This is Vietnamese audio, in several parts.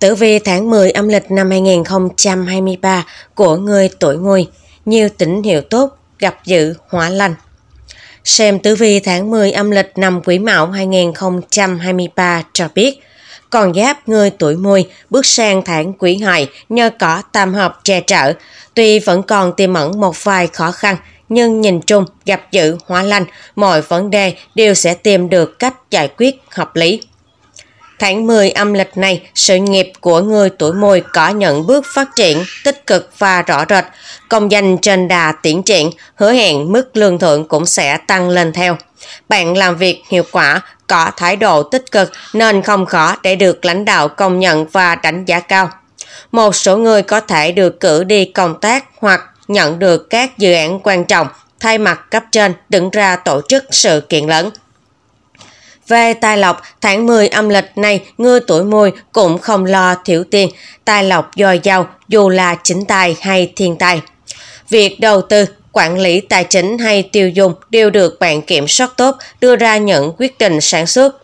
Tử vi tháng 10 âm lịch năm 2023 của người tuổi ngồi, nhiều tín hiệu tốt, gặp dự, hóa lành. Xem tử vi tháng 10 âm lịch năm Quý Mão 2023 cho biết, còn giáp người tuổi mùi bước sang tháng quý hợi nhờ có tam hợp che trở. Tuy vẫn còn tiềm ẩn một vài khó khăn, nhưng nhìn chung gặp dự hóa lành, mọi vấn đề đều sẽ tìm được cách giải quyết hợp lý. Tháng 10 âm lịch này, sự nghiệp của người tuổi mùi có những bước phát triển tích cực và rõ rệt. Công danh trên đà tiến triển, hứa hẹn mức lương thưởng cũng sẽ tăng lên theo. Bạn làm việc hiệu quả, có thái độ tích cực nên không khó để được lãnh đạo công nhận và đánh giá cao. Một số người có thể được cử đi công tác hoặc nhận được các dự án quan trọng thay mặt cấp trên đứng ra tổ chức sự kiện lớn. Về tài lộc, tháng 10 âm lịch này người tuổi mùi cũng không lo thiếu tiền, tài lộc dồi dào dù là chính tài hay thiên tài. Việc đầu tư, quản lý tài chính hay tiêu dùng đều được bạn kiểm soát tốt, đưa ra những quyết định sản xuất.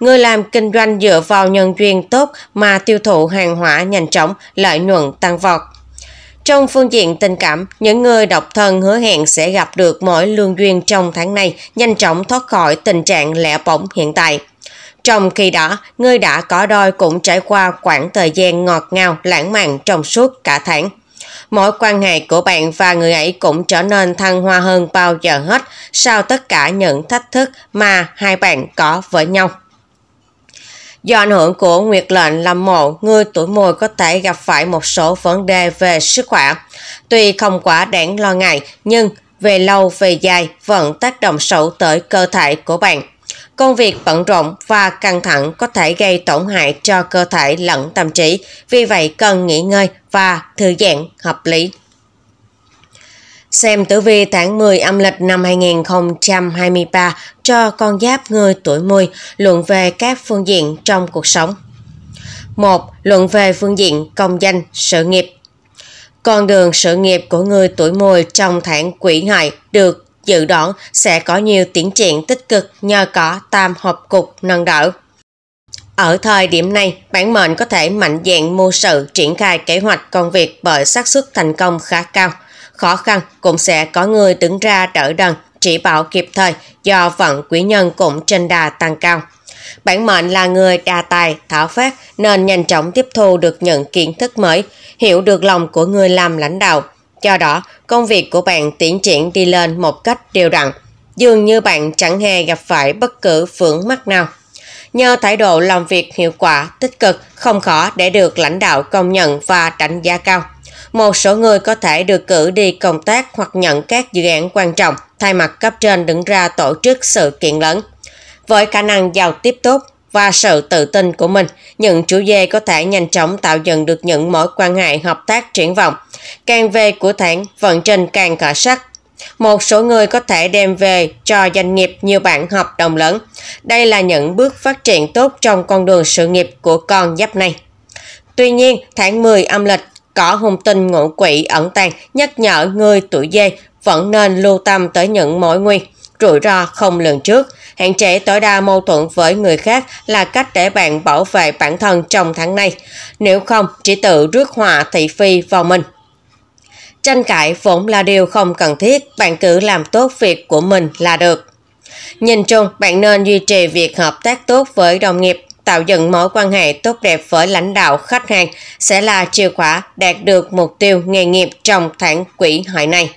Người làm kinh doanh dựa vào nhân duyên tốt mà tiêu thụ hàng hóa nhanh chóng, lợi nhuận tăng vọt. Trong phương diện tình cảm, những người độc thân hứa hẹn sẽ gặp được mỗi lương duyên trong tháng này, nhanh chóng thoát khỏi tình trạng lẻ bỏng hiện tại. Trong khi đó, người đã có đôi cũng trải qua khoảng thời gian ngọt ngào, lãng mạn trong suốt cả tháng. Mối quan hệ của bạn và người ấy cũng trở nên thăng hoa hơn bao giờ hết sau tất cả những thách thức mà hai bạn có với nhau. Do ảnh hưởng của nguyệt lệnh làm mộ, người tuổi mùi có thể gặp phải một số vấn đề về sức khỏe. Tuy không quá đáng lo ngại, nhưng về lâu về dài vẫn tác động xấu tới cơ thể của bạn. Công việc bận rộn và căng thẳng có thể gây tổn hại cho cơ thể lẫn tâm trí, vì vậy cần nghỉ ngơi và thư giãn hợp lý xem tử vi tháng 10 âm lịch năm 2023 cho con giáp người tuổi mùi luận về các phương diện trong cuộc sống. 1. Luận về phương diện công danh, sự nghiệp. Con đường sự nghiệp của người tuổi mùi trong tháng quỷ hại được dự đoán sẽ có nhiều tiến triển tích cực nhờ có tam hợp cục nâng đỡ. Ở thời điểm này, bản mệnh có thể mạnh dạn mưu sự triển khai kế hoạch công việc bởi xác suất thành công khá cao – khó khăn cũng sẽ có người đứng ra đỡ đần, chỉ bảo kịp thời do vận quý nhân cũng trên đà tăng cao. Bản mệnh là người đa tài, thảo phát nên nhanh chóng tiếp thu được những kiến thức mới, hiểu được lòng của người làm lãnh đạo. Do đó, công việc của bạn tiến triển đi lên một cách đều đặn, dường như bạn chẳng hề gặp phải bất cứ vướng mắc nào. Nhờ thái độ làm việc hiệu quả, tích cực, không khó để được lãnh đạo công nhận và đánh giá cao một số người có thể được cử đi công tác hoặc nhận các dự án quan trọng thay mặt cấp trên đứng ra tổ chức sự kiện lớn. Với khả năng giao tiếp tốt và sự tự tin của mình, những chủ dê có thể nhanh chóng tạo dựng được những mối quan hệ hợp tác triển vọng. Càng về của thản, vận trình càng khởi sắc. Một số người có thể đem về cho doanh nghiệp nhiều bạn hợp đồng lớn. Đây là những bước phát triển tốt trong con đường sự nghiệp của con giáp này. Tuy nhiên, tháng 10 âm lịch có hung tinh ngũ quỷ ẩn tàng nhắc nhở người tuổi dê vẫn nên lưu tâm tới những mối nguy rủi ro không lường trước. Hạn chế tối đa mâu thuẫn với người khác là cách để bạn bảo vệ bản thân trong tháng này. Nếu không, chỉ tự rước họa thị phi vào mình. Tranh cãi vốn là điều không cần thiết, bạn cứ làm tốt việc của mình là được. Nhìn chung, bạn nên duy trì việc hợp tác tốt với đồng nghiệp tạo dựng mối quan hệ tốt đẹp với lãnh đạo khách hàng sẽ là chìa khóa đạt được mục tiêu nghề nghiệp trong tháng quỹ hội này.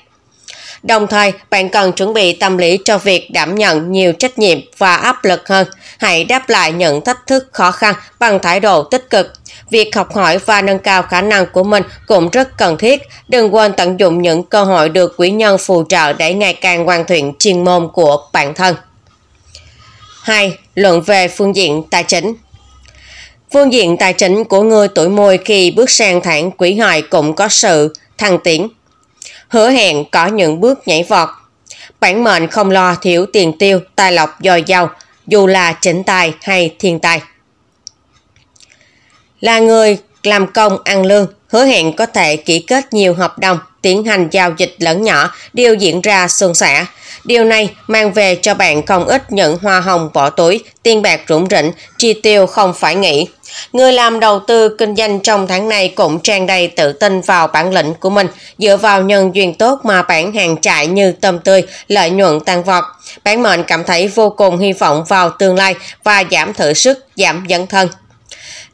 Đồng thời, bạn cần chuẩn bị tâm lý cho việc đảm nhận nhiều trách nhiệm và áp lực hơn. Hãy đáp lại những thách thức khó khăn bằng thái độ tích cực. Việc học hỏi và nâng cao khả năng của mình cũng rất cần thiết. Đừng quên tận dụng những cơ hội được quý nhân phù trợ để ngày càng hoàn thiện chuyên môn của bản thân. 2. Luận về phương diện tài chính Phương diện tài chính của người tuổi mùi khi bước sang tháng quý hợi cũng có sự thăng tiến. Hứa hẹn có những bước nhảy vọt. Bản mệnh không lo thiếu tiền tiêu, tài lộc dồi dào, dù là chính tài hay thiên tài. Là người làm công ăn lương, hứa hẹn có thể ký kết nhiều hợp đồng, tiến hành giao dịch lớn nhỏ, đều diễn ra suôn sẻ. Điều này mang về cho bạn không ít những hoa hồng bỏ túi, tiền bạc rủng rỉnh, chi tiêu không phải nghĩ. Người làm đầu tư kinh doanh trong tháng này cũng tràn đầy tự tin vào bản lĩnh của mình, dựa vào nhân duyên tốt mà bản hàng chạy như tôm tươi, lợi nhuận tăng vọt. Bản mệnh cảm thấy vô cùng hy vọng vào tương lai và giảm thử sức, giảm dấn thân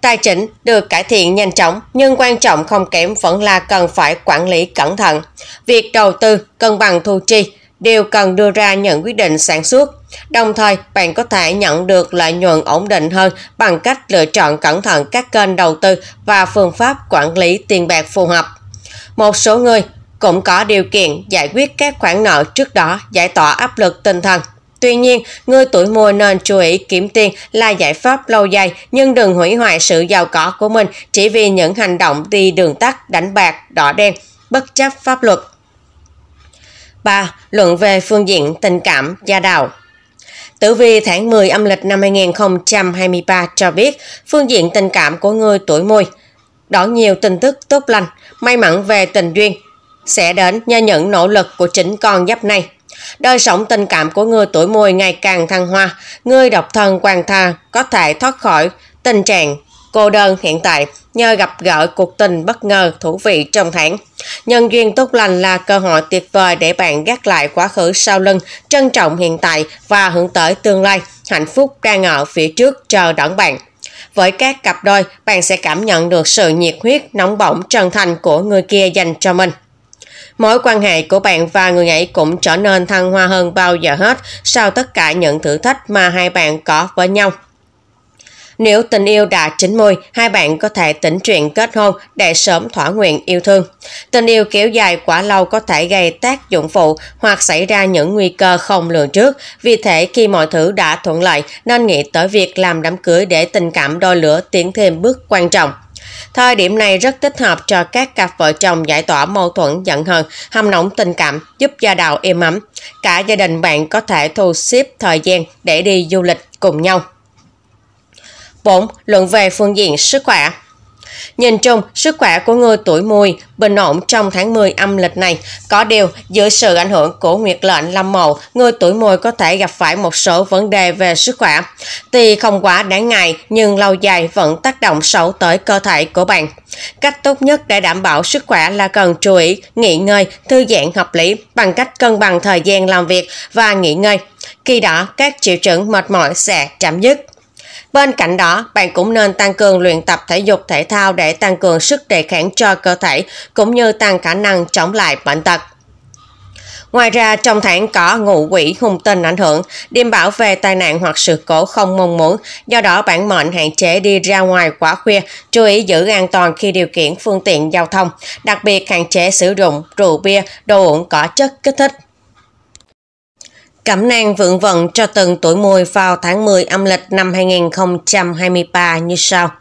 tài chính được cải thiện nhanh chóng, nhưng quan trọng không kém vẫn là cần phải quản lý cẩn thận. Việc đầu tư, cân bằng thu chi, đều cần đưa ra những quyết định sản xuất. Đồng thời, bạn có thể nhận được lợi nhuận ổn định hơn bằng cách lựa chọn cẩn thận các kênh đầu tư và phương pháp quản lý tiền bạc phù hợp. Một số người cũng có điều kiện giải quyết các khoản nợ trước đó giải tỏa áp lực tinh thần. Tuy nhiên, người tuổi mùa nên chú ý kiếm tiền là giải pháp lâu dài, nhưng đừng hủy hoại sự giàu có của mình chỉ vì những hành động đi đường tắt, đánh bạc, đỏ đen, bất chấp pháp luật. 3. Luận về phương diện tình cảm gia đạo Tử vi tháng 10 âm lịch năm 2023 cho biết phương diện tình cảm của người tuổi mùi đón nhiều tin tức tốt lành, may mắn về tình duyên sẽ đến nhờ những nỗ lực của chính con giáp này. Đời sống tình cảm của người tuổi mùi ngày càng thăng hoa, người độc thân quan thà có thể thoát khỏi tình trạng cô đơn hiện tại nhờ gặp gỡ cuộc tình bất ngờ thú vị trong tháng. Nhân duyên tốt lành là cơ hội tuyệt vời để bạn gác lại quá khứ sau lưng, trân trọng hiện tại và hướng tới tương lai. Hạnh phúc đang ở phía trước chờ đón bạn. Với các cặp đôi, bạn sẽ cảm nhận được sự nhiệt huyết, nóng bỏng, chân thành của người kia dành cho mình. Mối quan hệ của bạn và người ấy cũng trở nên thăng hoa hơn bao giờ hết sau tất cả những thử thách mà hai bạn có với nhau. Nếu tình yêu đã chín môi hai bạn có thể tính chuyện kết hôn để sớm thỏa nguyện yêu thương. Tình yêu kéo dài quá lâu có thể gây tác dụng phụ hoặc xảy ra những nguy cơ không lường trước. Vì thế, khi mọi thứ đã thuận lợi, nên nghĩ tới việc làm đám cưới để tình cảm đôi lửa tiến thêm bước quan trọng. Thời điểm này rất thích hợp cho các cặp vợ chồng giải tỏa mâu thuẫn giận hờn, hâm nóng tình cảm, giúp gia đạo êm ấm. Cả gia đình bạn có thể thu xếp thời gian để đi du lịch cùng nhau. 4. Luận về phương diện sức khỏe Nhìn chung, sức khỏe của người tuổi mùi bình ổn trong tháng 10 âm lịch này. Có điều, dưới sự ảnh hưởng của nguyệt lệnh lâm mậu, người tuổi mùi có thể gặp phải một số vấn đề về sức khỏe. Tuy không quá đáng ngại, nhưng lâu dài vẫn tác động xấu tới cơ thể của bạn. Cách tốt nhất để đảm bảo sức khỏe là cần chú ý, nghỉ ngơi, thư giãn hợp lý bằng cách cân bằng thời gian làm việc và nghỉ ngơi. Khi đó, các triệu chứng mệt mỏi sẽ chấm dứt. Bên cạnh đó, bạn cũng nên tăng cường luyện tập thể dục thể thao để tăng cường sức đề kháng cho cơ thể cũng như tăng khả năng chống lại bệnh tật. Ngoài ra, trong tháng có ngụ quỷ hung tinh ảnh hưởng, đêm bảo về tai nạn hoặc sự cố không mong muốn, do đó bản mệnh hạn chế đi ra ngoài quá khuya, chú ý giữ an toàn khi điều khiển phương tiện giao thông, đặc biệt hạn chế sử dụng rượu bia, đồ uống có chất kích thích. Cẩm nang vượng vận cho từng tuổi mùi vào tháng 10 âm lịch năm 2023 như sau.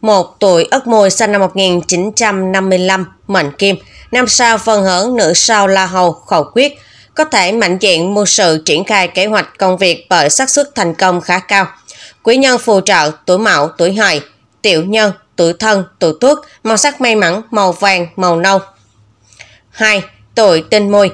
một Tuổi Ất Mùi sinh năm 1955, mệnh kim. Năm sao phân hưởng, nữ sao la hầu, khẩu quyết. Có thể mạnh dạn mua sự triển khai kế hoạch công việc bởi xác suất thành công khá cao. Quý nhân phù trợ, tuổi mão, tuổi hợi, tiểu nhân, tuổi thân, tuổi tuất, màu sắc may mắn, màu vàng, màu nâu. 2. Tuổi tinh mùi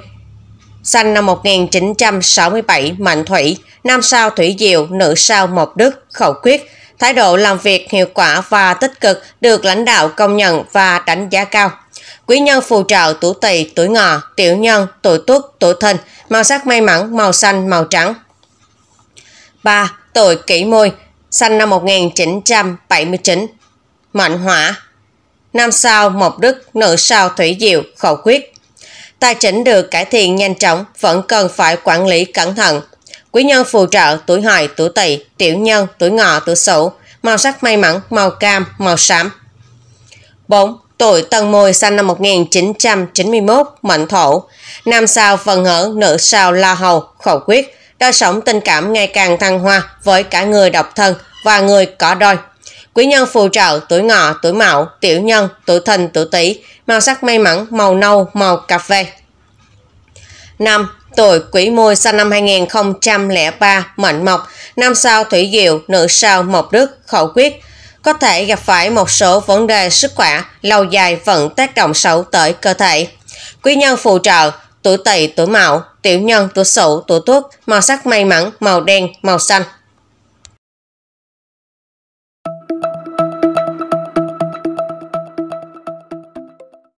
Sinh năm 1967, Mạnh Thủy, nam sao Thủy Diệu, nữ sao Mộc Đức, Khẩu Quyết. Thái độ làm việc hiệu quả và tích cực được lãnh đạo công nhận và đánh giá cao. Quý nhân phù trợ tuổi tỵ, tuổi ngọ, tiểu nhân, tuổi tuất, tuổi thìn, màu sắc may mắn, màu xanh, màu trắng. 3. Tuổi kỷ mùi, sinh năm 1979, mệnh hỏa, nam sao Mộc Đức, nữ sao Thủy Diệu, Khẩu Quyết. Tài chính được cải thiện nhanh chóng vẫn cần phải quản lý cẩn thận. Quý nhân phù trợ tuổi hợi, tuổi tỵ, tiểu nhân, tuổi ngọ, tuổi sửu, màu sắc may mắn, màu cam, màu xám. 4. Tuổi Tân Mùi sinh năm 1991, mệnh thổ. Nam sao phần hở, nữ sao la hầu, khẩu quyết. Đời sống tình cảm ngày càng thăng hoa với cả người độc thân và người có đôi. Quý nhân phù trợ tuổi ngọ, tuổi mão, tiểu nhân, tuổi thìn, tuổi tý màu sắc may mắn màu nâu, màu cà phê. năm Tuổi Quỷ Mùi sinh năm 2003, mệnh mộc, năm sao thủy diệu, nữ sao mộc đức, khẩu quyết. Có thể gặp phải một số vấn đề sức khỏe, lâu dài vẫn tác động xấu tới cơ thể. Quý nhân phù trợ, tuổi tỵ, tuổi mão, tiểu nhân, tuổi sửu, tuổi tuất, màu sắc may mắn, màu đen, màu xanh.